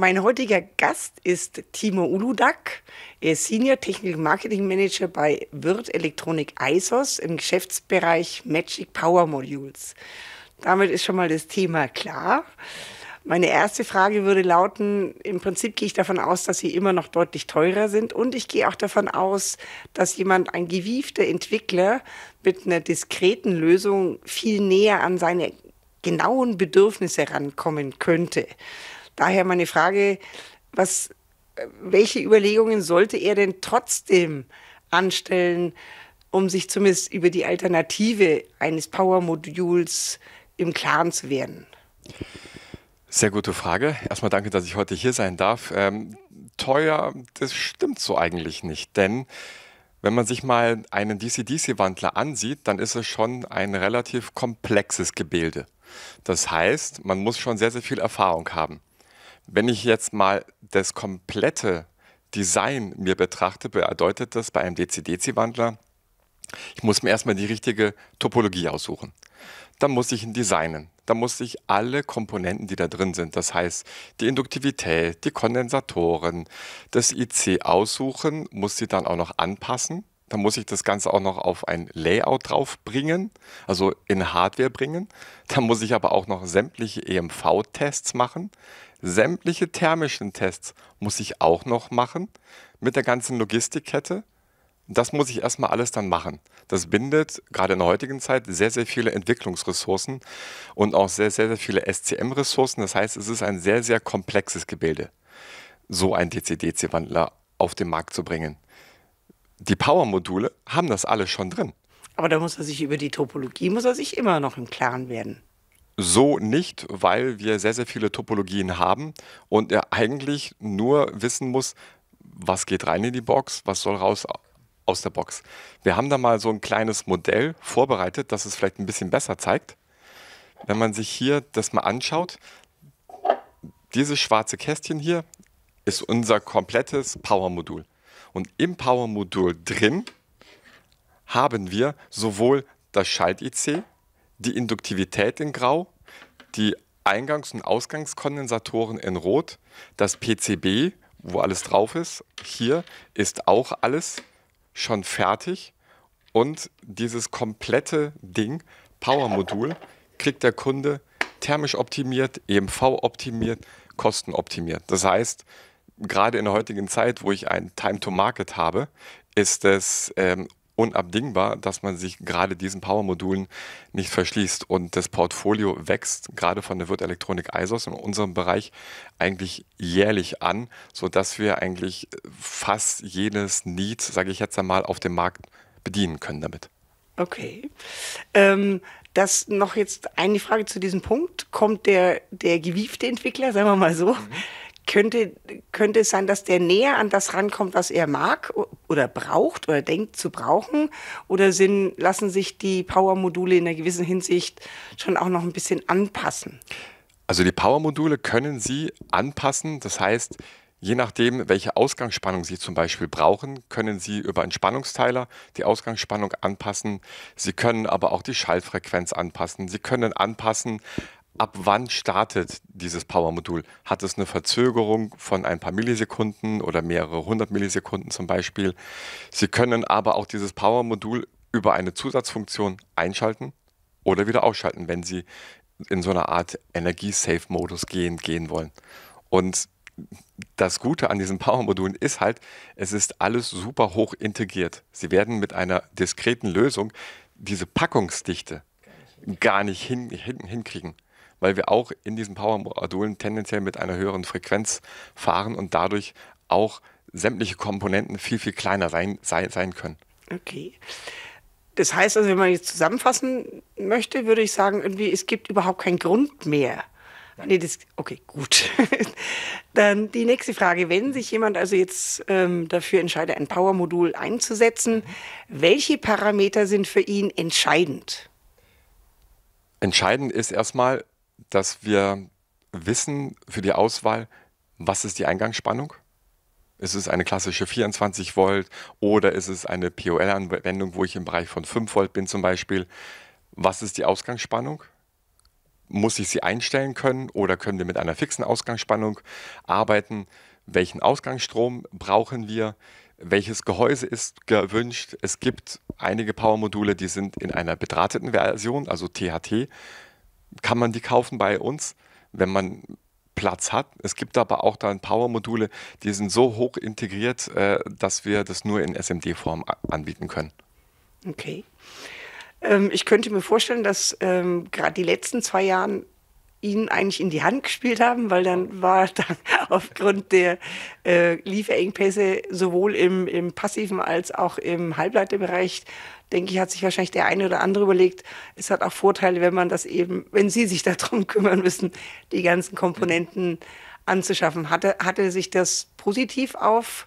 Mein heutiger Gast ist Timo Uludak. Er ist Senior Technical Marketing Manager bei Wirt Electronic ISOS im Geschäftsbereich Magic Power Modules. Damit ist schon mal das Thema klar. Meine erste Frage würde lauten, im Prinzip gehe ich davon aus, dass sie immer noch deutlich teurer sind und ich gehe auch davon aus, dass jemand, ein gewiefter Entwickler mit einer diskreten Lösung viel näher an seine genauen Bedürfnisse rankommen könnte. Daher meine Frage, was, äh, welche Überlegungen sollte er denn trotzdem anstellen, um sich zumindest über die Alternative eines Power-Moduls im Klaren zu werden? Sehr gute Frage. Erstmal danke, dass ich heute hier sein darf. Ähm, teuer, das stimmt so eigentlich nicht, denn wenn man sich mal einen DC-DC-Wandler ansieht, dann ist es schon ein relativ komplexes Gebilde. Das heißt, man muss schon sehr, sehr viel Erfahrung haben. Wenn ich jetzt mal das komplette Design mir betrachte, bedeutet das bei einem DC-DC-Wandler, ich muss mir erstmal die richtige Topologie aussuchen. Dann muss ich ihn designen. Dann muss ich alle Komponenten, die da drin sind, das heißt die Induktivität, die Kondensatoren, das IC aussuchen, muss sie dann auch noch anpassen da muss ich das Ganze auch noch auf ein Layout drauf bringen, also in Hardware bringen. Da muss ich aber auch noch sämtliche EMV-Tests machen. Sämtliche thermischen Tests muss ich auch noch machen mit der ganzen Logistikkette. Das muss ich erstmal alles dann machen. Das bindet gerade in der heutigen Zeit sehr, sehr viele Entwicklungsressourcen und auch sehr, sehr, sehr viele SCM-Ressourcen. Das heißt, es ist ein sehr, sehr komplexes Gebilde, so ein DC-DC-Wandler auf den Markt zu bringen die Power-Module haben das alles schon drin. Aber da muss er sich über die Topologie, muss er sich immer noch im Klaren werden. So nicht, weil wir sehr, sehr viele Topologien haben und er eigentlich nur wissen muss, was geht rein in die Box, was soll raus aus der Box. Wir haben da mal so ein kleines Modell vorbereitet, das es vielleicht ein bisschen besser zeigt. Wenn man sich hier das mal anschaut, dieses schwarze Kästchen hier ist unser komplettes Power-Modul. Und im Power-Modul drin haben wir sowohl das Schalt-IC, die Induktivität in Grau, die Eingangs- und Ausgangskondensatoren in Rot, das PCB, wo alles drauf ist. Hier ist auch alles schon fertig und dieses komplette Ding, Power-Modul, kriegt der Kunde thermisch optimiert, EMV optimiert, kostenoptimiert. Das heißt, gerade in der heutigen Zeit, wo ich ein Time to Market habe, ist es ähm, unabdingbar, dass man sich gerade diesen Power-Modulen nicht verschließt. Und das Portfolio wächst gerade von der Wirt Elektronik ISOS in unserem Bereich eigentlich jährlich an, sodass wir eigentlich fast jedes Need, sage ich jetzt einmal, auf dem Markt bedienen können damit. Okay. Ähm, das noch jetzt eine Frage zu diesem Punkt. Kommt der, der gewiefte Entwickler, sagen wir mal so, mhm könnte, könnte es sein, dass der näher an das rankommt, was er mag oder braucht oder denkt zu brauchen? Oder sind, lassen sich die Power-Module in einer gewissen Hinsicht schon auch noch ein bisschen anpassen? Also die Power-Module können Sie anpassen. Das heißt, je nachdem, welche Ausgangsspannung Sie zum Beispiel brauchen, können Sie über einen Spannungsteiler die Ausgangsspannung anpassen. Sie können aber auch die Schallfrequenz anpassen. Sie können anpassen, ab wann startet dieses Power-Modul? Hat es eine Verzögerung von ein paar Millisekunden oder mehrere hundert Millisekunden zum Beispiel? Sie können aber auch dieses Power-Modul über eine Zusatzfunktion einschalten oder wieder ausschalten, wenn Sie in so einer Art Energie-Safe-Modus gehen, gehen wollen. Und das Gute an diesen Power-Modulen ist halt, es ist alles super hoch integriert. Sie werden mit einer diskreten Lösung diese Packungsdichte gar nicht hin, hin, hinkriegen weil wir auch in diesen Power-Modulen tendenziell mit einer höheren Frequenz fahren und dadurch auch sämtliche Komponenten viel, viel kleiner sein, sei, sein können. Okay. Das heißt also, wenn man jetzt zusammenfassen möchte, würde ich sagen, irgendwie, es gibt überhaupt keinen Grund mehr. Nee, das, okay, gut. Dann die nächste Frage. Wenn mhm. sich jemand also jetzt ähm, dafür entscheidet, ein Power-Modul einzusetzen, mhm. welche Parameter sind für ihn entscheidend? Entscheidend ist erstmal, dass wir wissen für die Auswahl, was ist die Eingangsspannung? Ist es eine klassische 24 Volt oder ist es eine POL-Anwendung, wo ich im Bereich von 5 Volt bin zum Beispiel? Was ist die Ausgangsspannung? Muss ich sie einstellen können oder können wir mit einer fixen Ausgangsspannung arbeiten? Welchen Ausgangsstrom brauchen wir? Welches Gehäuse ist gewünscht? Es gibt einige Power-Module, die sind in einer bedrahteten Version, also THT, kann man die kaufen bei uns, wenn man Platz hat. Es gibt aber auch dann Power-Module, die sind so hoch integriert, äh, dass wir das nur in SMD-Form anbieten können. Okay. Ähm, ich könnte mir vorstellen, dass ähm, gerade die letzten zwei Jahre ihn eigentlich in die Hand gespielt haben, weil dann war dann aufgrund der äh, Lieferengpässe sowohl im, im passiven als auch im Halbleiterbereich, denke ich, hat sich wahrscheinlich der eine oder andere überlegt, es hat auch Vorteile, wenn man das eben, wenn sie sich darum kümmern müssen, die ganzen Komponenten anzuschaffen. Hatte, hatte sich das positiv auf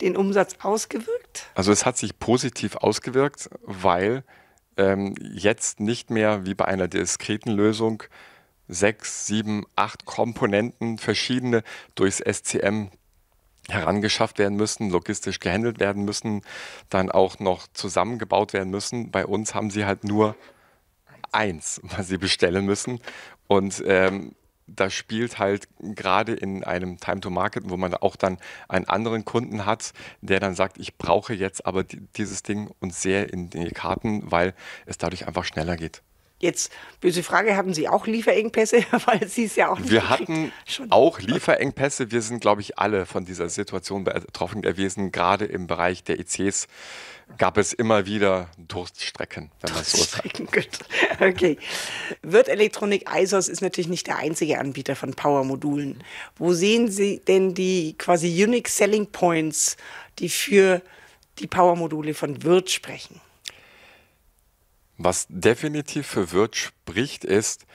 den Umsatz ausgewirkt? Also es hat sich positiv ausgewirkt, weil ähm, jetzt nicht mehr wie bei einer diskreten Lösung sechs, sieben, acht Komponenten verschiedene durchs SCM herangeschafft werden müssen, logistisch gehandelt werden müssen, dann auch noch zusammengebaut werden müssen. Bei uns haben sie halt nur eins, was sie bestellen müssen. Und ähm, das spielt halt gerade in einem Time-to-Market, wo man auch dann einen anderen Kunden hat, der dann sagt, ich brauche jetzt aber dieses Ding und sehr in die Karten, weil es dadurch einfach schneller geht. Jetzt, böse Frage, haben Sie auch Lieferengpässe? Weil Sie es ja auch nicht Wir hatten schon. auch Lieferengpässe. Wir sind, glaube ich, alle von dieser Situation betroffen gewesen. Gerade im Bereich der ECs gab es immer wieder Durststrecken, wenn man so sagt. Gut. Okay. Wirt Elektronik ISOS ist natürlich nicht der einzige Anbieter von Power-Modulen. Wo sehen Sie denn die quasi Unique Selling Points, die für die Power-Module von Wirt sprechen? Was definitiv für Wirt spricht, ist,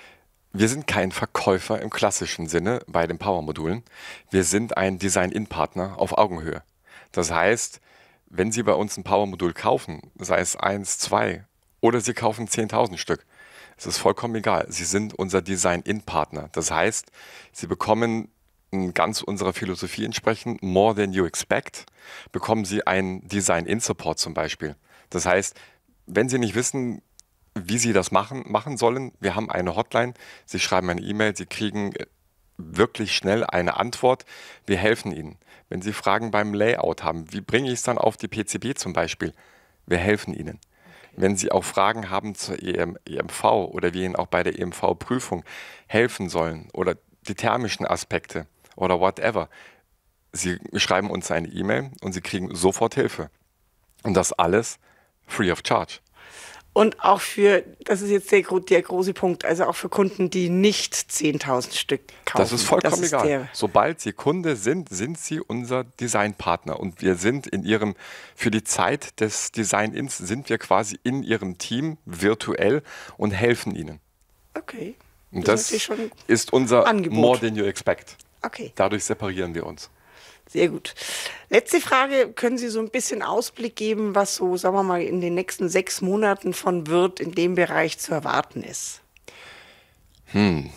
wir sind kein Verkäufer im klassischen Sinne bei den Power-Modulen. Wir sind ein Design-In-Partner auf Augenhöhe. Das heißt, wenn Sie bei uns ein Power-Modul kaufen, sei es eins, zwei oder Sie kaufen 10.000 Stück, es ist vollkommen egal. Sie sind unser Design-In-Partner. Das heißt, Sie bekommen ganz unserer Philosophie entsprechend, more than you expect, bekommen Sie einen Design-In-Support zum Beispiel. Das heißt, wenn Sie nicht wissen, wie Sie das machen, machen sollen. Wir haben eine Hotline. Sie schreiben eine E-Mail. Sie kriegen äh, wirklich schnell eine Antwort. Wir helfen Ihnen. Wenn Sie Fragen beim Layout haben, wie bringe ich es dann auf die PCB zum Beispiel? Wir helfen Ihnen. Wenn Sie auch Fragen haben zur EM EMV oder wir Ihnen auch bei der EMV-Prüfung helfen sollen oder die thermischen Aspekte oder whatever, Sie schreiben uns eine E-Mail und Sie kriegen sofort Hilfe. Und das alles free of charge. Und auch für, das ist jetzt der, der große Punkt, also auch für Kunden, die nicht 10.000 Stück kaufen. Das ist vollkommen das ist egal. Sobald sie Kunde sind, sind sie unser Designpartner. Und wir sind in ihrem, für die Zeit des Design-Ins sind wir quasi in ihrem Team virtuell und helfen ihnen. Okay. Und das, das ist, ist unser Angebot. More Than You Expect. Okay. Dadurch separieren wir uns. Sehr gut. Letzte Frage. Können Sie so ein bisschen Ausblick geben, was so, sagen wir mal, in den nächsten sechs Monaten von Wirt in dem Bereich zu erwarten ist? Hm.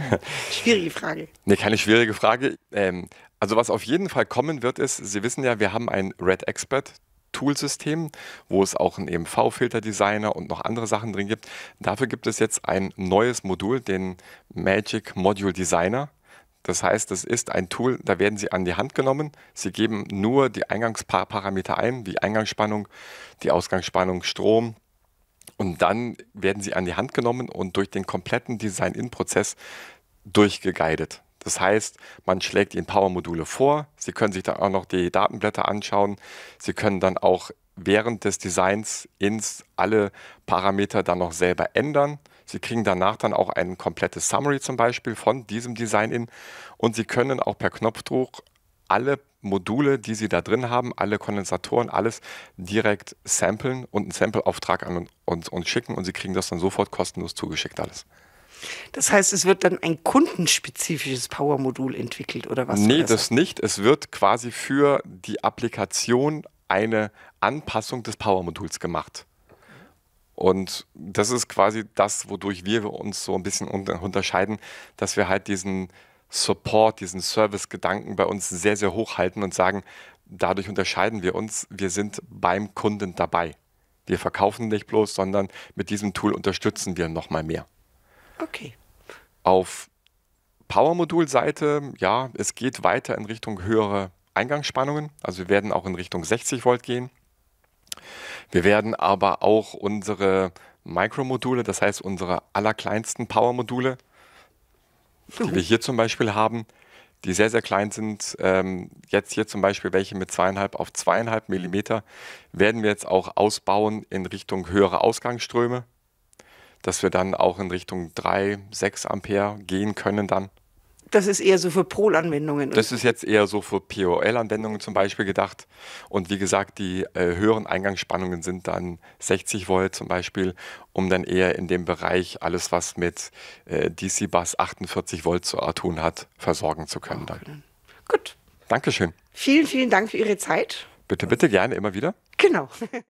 schwierige Frage. Nee, keine schwierige Frage. Ähm, also was auf jeden Fall kommen wird, ist, Sie wissen ja, wir haben ein Red Expert. Toolsystem, wo es auch einen EMV-Filter-Designer und noch andere Sachen drin gibt. Dafür gibt es jetzt ein neues Modul, den Magic Module Designer das heißt, es ist ein Tool, da werden Sie an die Hand genommen. Sie geben nur die Eingangsparameter ein, wie Eingangsspannung, die Ausgangsspannung, Strom. Und dann werden Sie an die Hand genommen und durch den kompletten Design-In-Prozess durchgeguidet. Das heißt, man schlägt Ihnen Power-Module vor. Sie können sich dann auch noch die Datenblätter anschauen. Sie können dann auch während des Designs ins alle Parameter dann noch selber ändern. Sie kriegen danach dann auch ein komplettes Summary zum Beispiel von diesem Design-In und Sie können auch per Knopfdruck alle Module, die Sie da drin haben, alle Kondensatoren, alles direkt samplen und einen Sample-Auftrag an uns, uns schicken und Sie kriegen das dann sofort kostenlos zugeschickt alles. Das heißt, es wird dann ein kundenspezifisches Power-Modul entwickelt oder was? Nee, das, das nicht. Es wird quasi für die Applikation eine Anpassung des Power-Moduls gemacht. Und das ist quasi das, wodurch wir uns so ein bisschen unterscheiden, dass wir halt diesen Support, diesen Service-Gedanken bei uns sehr, sehr hoch halten und sagen, dadurch unterscheiden wir uns, wir sind beim Kunden dabei. Wir verkaufen nicht bloß, sondern mit diesem Tool unterstützen wir nochmal mehr. Okay. Auf Power-Modul-Seite, ja, es geht weiter in Richtung höhere Eingangsspannungen. Also wir werden auch in Richtung 60 Volt gehen. Wir werden aber auch unsere Micromodule, das heißt unsere allerkleinsten Power-Module, die wir hier zum Beispiel haben, die sehr, sehr klein sind. Ähm, jetzt hier zum Beispiel welche mit zweieinhalb auf zweieinhalb Millimeter, werden wir jetzt auch ausbauen in Richtung höhere Ausgangsströme, dass wir dann auch in Richtung 3, 6 Ampere gehen können dann. Das ist eher so für Pol-Anwendungen. Das ist jetzt eher so für POL-Anwendungen zum Beispiel gedacht. Und wie gesagt, die äh, höheren Eingangsspannungen sind dann 60 Volt zum Beispiel, um dann eher in dem Bereich alles, was mit äh, DC-Bus 48 Volt zu tun hat, versorgen zu können. Dann. Gut. Dankeschön. Vielen, vielen Dank für Ihre Zeit. Bitte, bitte gerne, immer wieder. Genau.